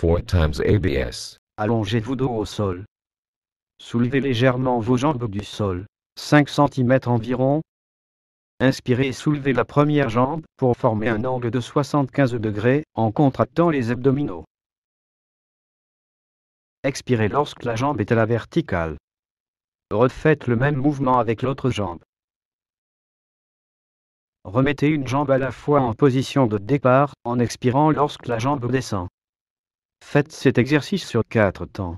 4 times ABS. Allongez-vous dos au sol. Soulevez légèrement vos jambes du sol. 5 cm environ. Inspirez et soulevez la première jambe pour former un angle de 75 degrés en contractant les abdominaux. Expirez lorsque la jambe est à la verticale. Refaites le même mouvement avec l'autre jambe. Remettez une jambe à la fois en position de départ en expirant lorsque la jambe descend. Faites cet exercice sur quatre temps